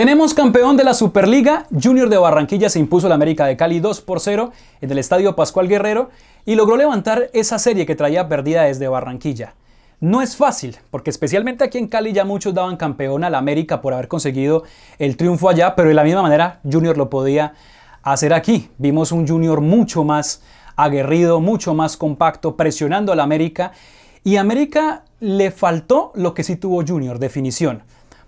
Tenemos campeón de la Superliga, Junior de Barranquilla se impuso la América de Cali 2 por 0 en el Estadio Pascual Guerrero y logró levantar esa serie que traía perdida desde Barranquilla. No es fácil, porque especialmente aquí en Cali ya muchos daban campeón al América por haber conseguido el triunfo allá, pero de la misma manera Junior lo podía hacer aquí. Vimos un Junior mucho más aguerrido, mucho más compacto, presionando al América y América le faltó lo que sí tuvo Junior, definición.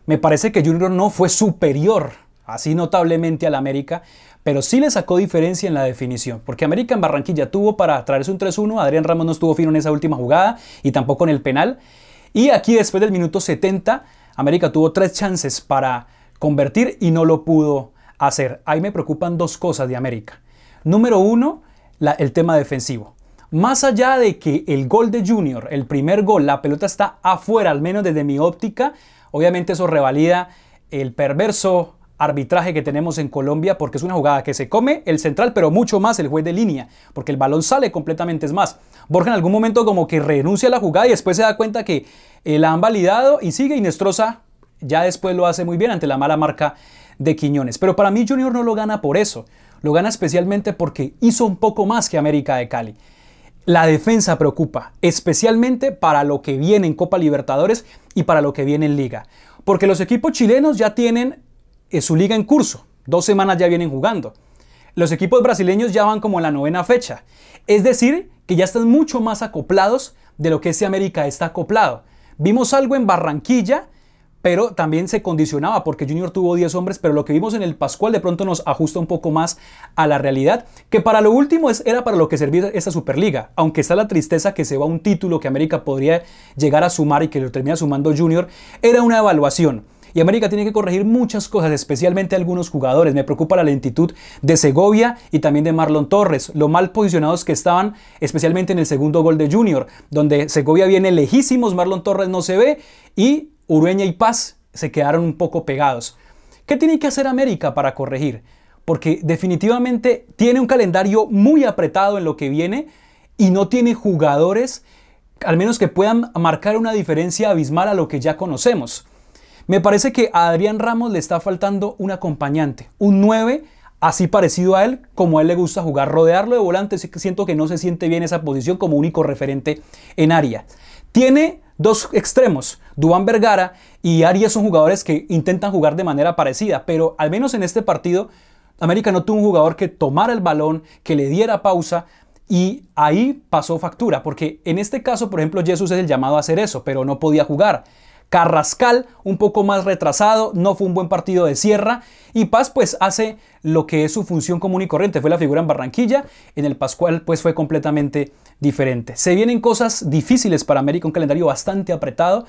Me parece que Junior no fue superior así notablemente al América, pero sí le sacó diferencia en la definición, porque América en Barranquilla tuvo para traerse un 3-1, Adrián Ramos no estuvo fino en esa última jugada y tampoco en el penal, y aquí después del minuto 70, América tuvo tres chances para convertir y no lo pudo hacer. Ahí me preocupan dos cosas de América. Número uno, el tema defensivo. Más allá de que el gol de Junior, el primer gol, la pelota está afuera, al menos desde mi óptica, Obviamente eso revalida el perverso arbitraje que tenemos en Colombia porque es una jugada que se come el central, pero mucho más el juez de línea, porque el balón sale completamente. Es más, Borja en algún momento como que renuncia a la jugada y después se da cuenta que eh, la han validado y sigue y ya después lo hace muy bien ante la mala marca de Quiñones. Pero para mí Junior no lo gana por eso, lo gana especialmente porque hizo un poco más que América de Cali. La defensa preocupa, especialmente para lo que viene en Copa Libertadores y para lo que viene en Liga, porque los equipos chilenos ya tienen eh, su liga en curso, dos semanas ya vienen jugando. Los equipos brasileños ya van como en la novena fecha, es decir, que ya están mucho más acoplados de lo que ese América está acoplado. Vimos algo en Barranquilla pero también se condicionaba porque Junior tuvo 10 hombres, pero lo que vimos en el Pascual de pronto nos ajusta un poco más a la realidad, que para lo último era para lo que servía esta Superliga, aunque está la tristeza que se va un título que América podría llegar a sumar y que lo termina sumando Junior, era una evaluación. Y América tiene que corregir muchas cosas, especialmente algunos jugadores. Me preocupa la lentitud de Segovia y también de Marlon Torres, lo mal posicionados que estaban, especialmente en el segundo gol de Junior, donde Segovia viene lejísimos, Marlon Torres no se ve y Urueña y Paz se quedaron un poco pegados. ¿Qué tiene que hacer América para corregir? Porque definitivamente tiene un calendario muy apretado en lo que viene y no tiene jugadores, al menos que puedan marcar una diferencia abismal a lo que ya conocemos. Me parece que a Adrián Ramos le está faltando un acompañante, un 9 así parecido a él, como a él le gusta jugar, rodearlo de volante, siento que no se siente bien esa posición como único referente en área. Tiene dos extremos, Duan Vergara y Arias son jugadores que intentan jugar de manera parecida, pero al menos en este partido América no tuvo un jugador que tomara el balón, que le diera pausa, y ahí pasó factura, porque en este caso, por ejemplo, Jesús es el llamado a hacer eso, pero no podía jugar. Carrascal, un poco más retrasado, no fue un buen partido de sierra. Y Paz, pues hace lo que es su función común y corriente. Fue la figura en Barranquilla, en el Pascual, pues fue completamente diferente. Se vienen cosas difíciles para América, un calendario bastante apretado.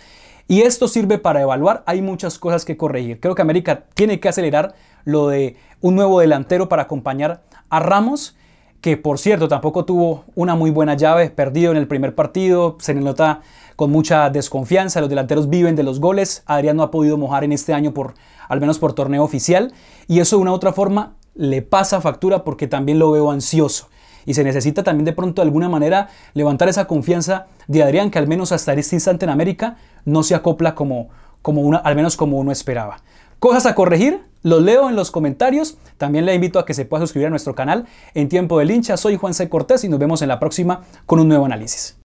Y esto sirve para evaluar. Hay muchas cosas que corregir. Creo que América tiene que acelerar lo de un nuevo delantero para acompañar a Ramos, que por cierto tampoco tuvo una muy buena llave, perdido en el primer partido, se le nota con mucha desconfianza, los delanteros viven de los goles, Adrián no ha podido mojar en este año por al menos por torneo oficial y eso de una u otra forma le pasa factura porque también lo veo ansioso. Y se necesita también de pronto de alguna manera levantar esa confianza de Adrián, que al menos hasta este instante en América no se acopla como, al menos como uno esperaba. Cosas a corregir, los leo en los comentarios. También le invito a que se pueda suscribir a nuestro canal en Tiempo del Hincha. Soy Juan C. Cortés y nos vemos en la próxima con un nuevo análisis.